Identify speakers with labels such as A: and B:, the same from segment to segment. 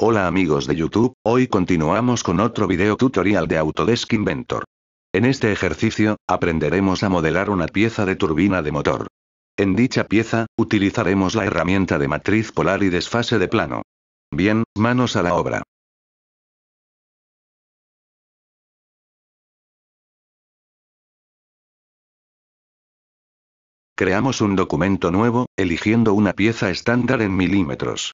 A: Hola amigos de YouTube, hoy continuamos con otro video tutorial de Autodesk Inventor. En este ejercicio, aprenderemos a modelar una pieza de turbina de motor. En dicha pieza, utilizaremos la herramienta de matriz polar y desfase de plano. Bien,
B: manos a la obra. Creamos un documento nuevo, eligiendo una pieza estándar en milímetros.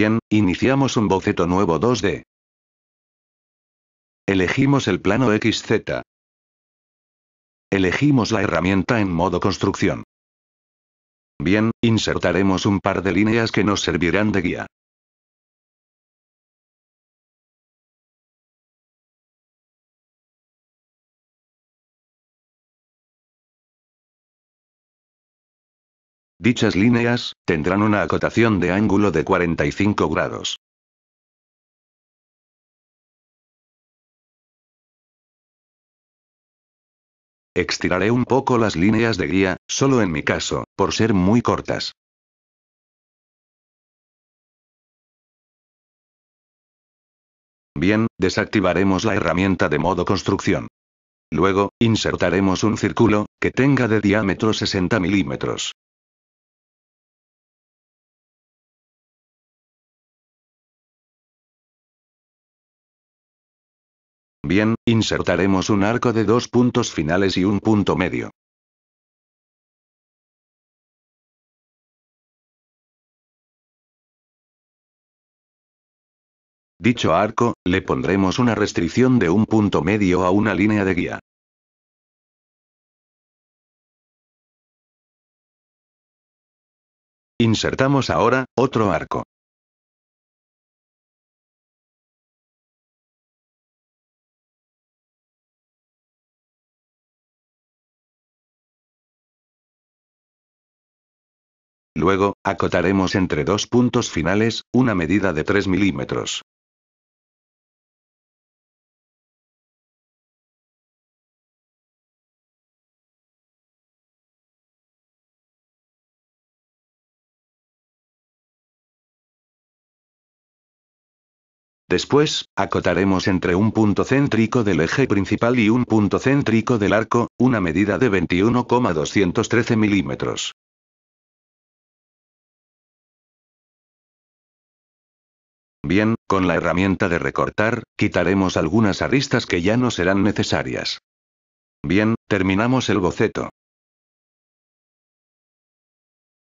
A: bien, iniciamos un boceto nuevo 2D. Elegimos el plano XZ. Elegimos la herramienta en modo construcción. Bien, insertaremos un par de líneas que nos servirán de guía.
B: Dichas líneas, tendrán una acotación de ángulo de 45 grados. Extiraré un poco las líneas de guía, solo en mi caso, por ser muy cortas.
A: Bien, desactivaremos la herramienta de modo construcción. Luego, insertaremos un círculo, que tenga de diámetro 60
B: milímetros. Bien, insertaremos un arco de dos puntos finales y un punto medio. Dicho arco, le pondremos una restricción de un punto medio a una línea de guía. Insertamos ahora, otro arco. Luego, acotaremos entre dos puntos finales, una medida de 3 milímetros.
A: Después, acotaremos entre un punto céntrico del eje principal y un punto céntrico del arco, una medida de 21,213 milímetros. Bien, con la herramienta de recortar, quitaremos algunas aristas que ya no serán necesarias. Bien, terminamos el boceto.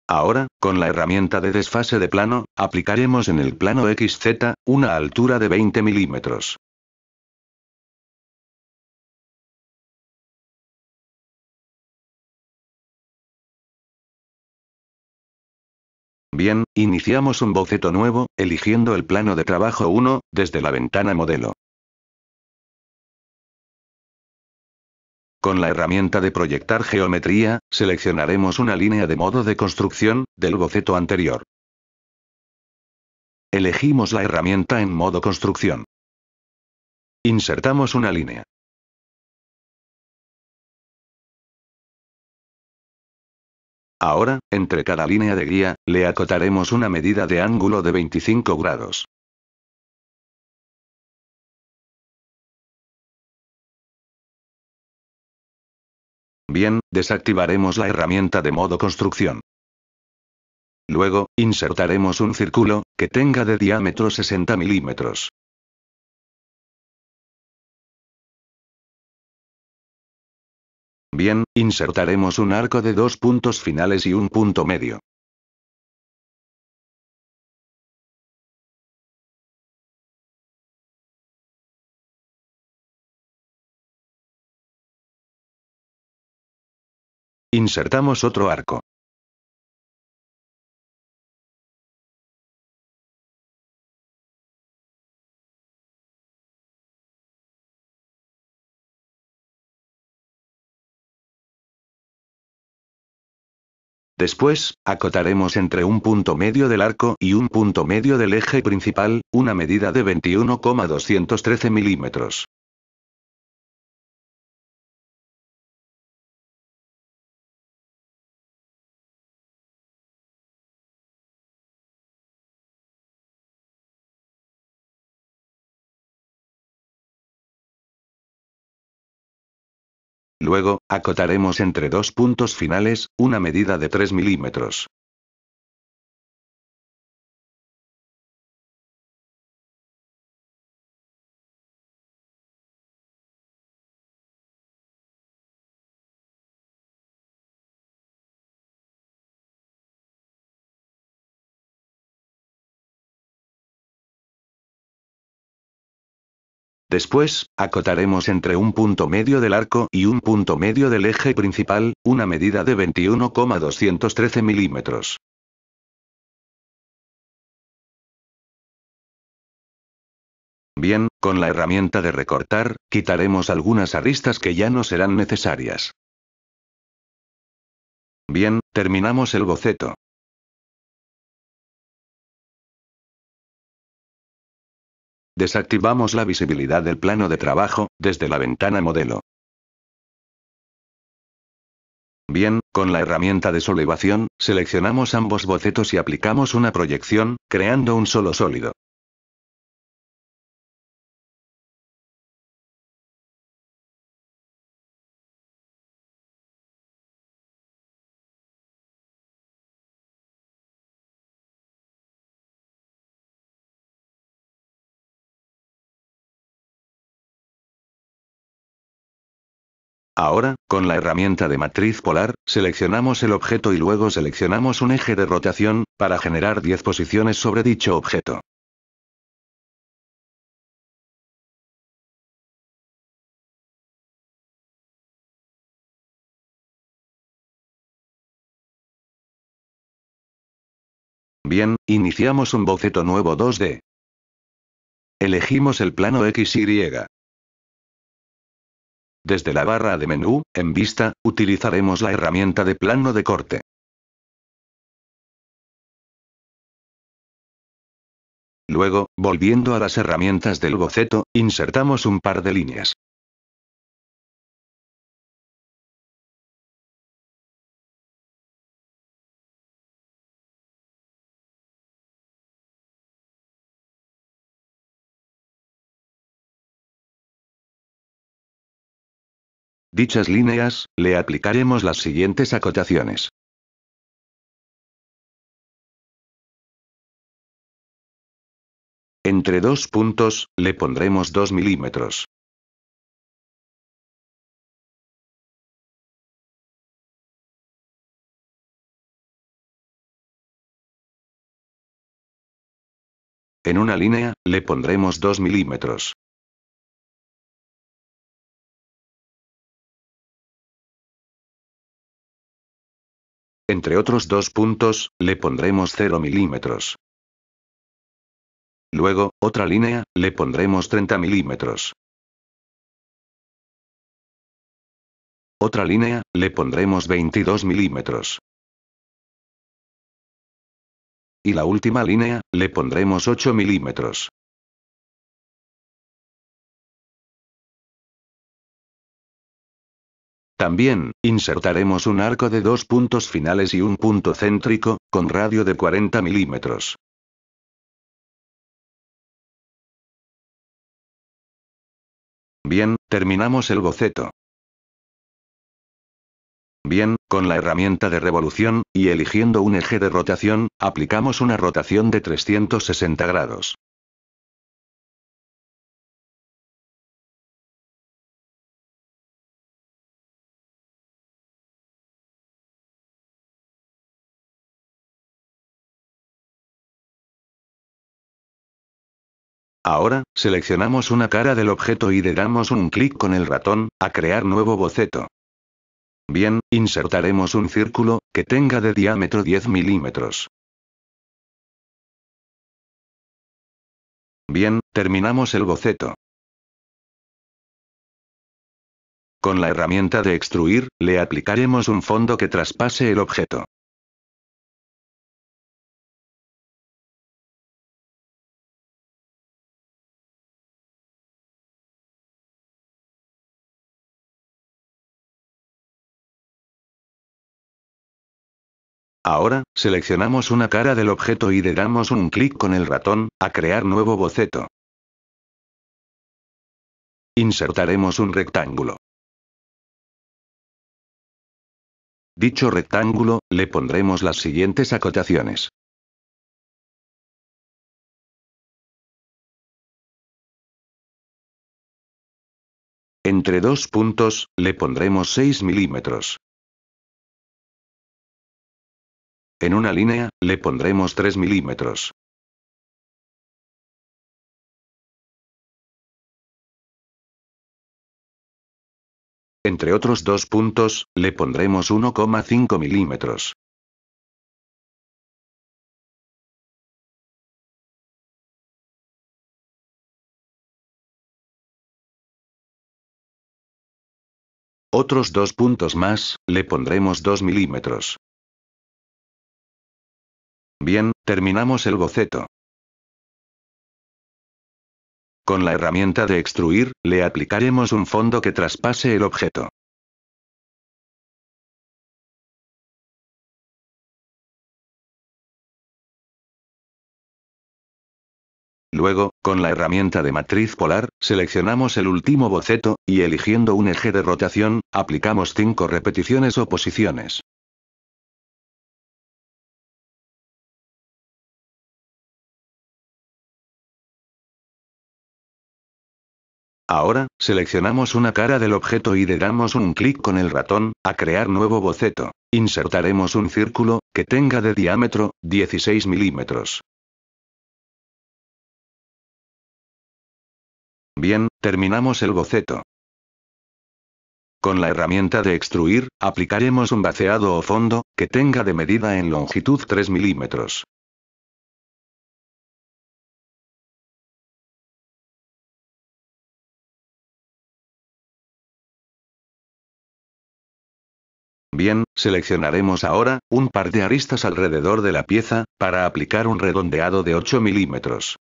A: Ahora, con la herramienta de desfase de plano, aplicaremos en el plano XZ, una altura de 20 milímetros.
B: Bien, iniciamos un boceto nuevo,
A: eligiendo el plano de trabajo 1, desde la ventana modelo. Con la herramienta de proyectar geometría, seleccionaremos una línea de modo de construcción, del boceto anterior. Elegimos la herramienta en modo construcción. Insertamos una línea.
B: Ahora, entre cada línea de guía, le acotaremos una medida de ángulo de 25 grados. Bien, desactivaremos la herramienta de modo construcción. Luego, insertaremos un círculo, que tenga de diámetro 60 milímetros. Bien, insertaremos un arco de dos puntos finales y un punto medio. Insertamos otro arco.
A: Después, acotaremos entre un punto medio del arco y un punto medio del eje principal, una medida de 21,213 milímetros.
B: Luego, acotaremos entre dos puntos finales, una medida de 3 milímetros.
A: Después, acotaremos entre un punto medio del arco y un punto medio del eje principal, una medida de 21,213 milímetros.
B: Bien, con la herramienta de recortar, quitaremos algunas aristas que ya no serán necesarias. Bien, terminamos el boceto. Desactivamos la visibilidad del plano de trabajo, desde la
A: ventana modelo. Bien, con la herramienta de solevación, seleccionamos ambos bocetos y aplicamos una proyección, creando un solo sólido. Ahora, con la herramienta de matriz polar, seleccionamos el objeto y luego seleccionamos un eje de rotación, para generar 10 posiciones sobre dicho objeto.
B: Bien, iniciamos un boceto nuevo
A: 2D. Elegimos el plano XY. Desde la barra de menú, en vista, utilizaremos la herramienta de plano de corte.
B: Luego, volviendo a las herramientas del boceto, insertamos un par de líneas. Dichas líneas, le aplicaremos las siguientes acotaciones. Entre dos puntos, le pondremos 2 milímetros. En una línea, le pondremos 2 milímetros.
A: entre otros dos puntos, le pondremos 0 milímetros. Luego, otra línea, le pondremos 30 milímetros.
B: Otra línea, le pondremos 22 milímetros. Y la última línea, le pondremos 8 milímetros.
A: También, insertaremos un arco de dos puntos finales y un punto céntrico, con radio de 40 milímetros.
B: Bien, terminamos
A: el boceto. Bien, con la herramienta de revolución, y eligiendo un eje de rotación, aplicamos una rotación de 360 grados. Ahora, seleccionamos una cara del objeto y le damos un clic con el ratón, a crear nuevo boceto. Bien, insertaremos un círculo, que tenga de diámetro 10 milímetros. Bien, terminamos el boceto. Con la herramienta de extruir, le aplicaremos un fondo que traspase el objeto. Ahora, seleccionamos una cara del objeto y le damos un clic con el ratón, a crear nuevo boceto. Insertaremos un
B: rectángulo. Dicho rectángulo, le pondremos las siguientes acotaciones. Entre dos puntos, le pondremos 6 milímetros. En una línea, le pondremos 3 milímetros. Entre otros dos puntos, le pondremos 1,5 milímetros. Otros dos puntos más, le pondremos 2 milímetros. Bien, terminamos el boceto. Con la herramienta de extruir, le aplicaremos un fondo que traspase el objeto.
A: Luego, con la herramienta de matriz polar, seleccionamos el último boceto, y eligiendo un eje de rotación, aplicamos 5 repeticiones o posiciones. Ahora, seleccionamos una cara del objeto y le damos un clic con el ratón, a crear nuevo boceto. Insertaremos un círculo, que tenga de diámetro, 16 milímetros.
B: Bien, terminamos el boceto.
A: Con la herramienta de extruir, aplicaremos un vaciado o fondo, que tenga de medida en longitud 3 milímetros. Bien, seleccionaremos ahora, un par de aristas alrededor de la pieza, para aplicar un redondeado de 8 milímetros.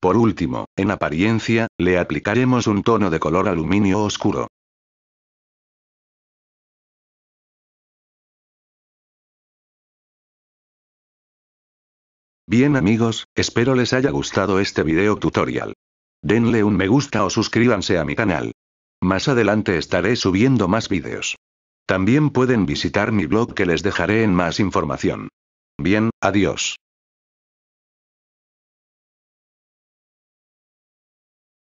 B: Por último, en apariencia, le aplicaremos un tono de color aluminio oscuro.
A: Bien amigos, espero les haya gustado este video tutorial. Denle un me gusta o suscríbanse a mi canal. Más adelante estaré subiendo más videos. También pueden visitar mi blog que les dejaré en más información. Bien, adiós.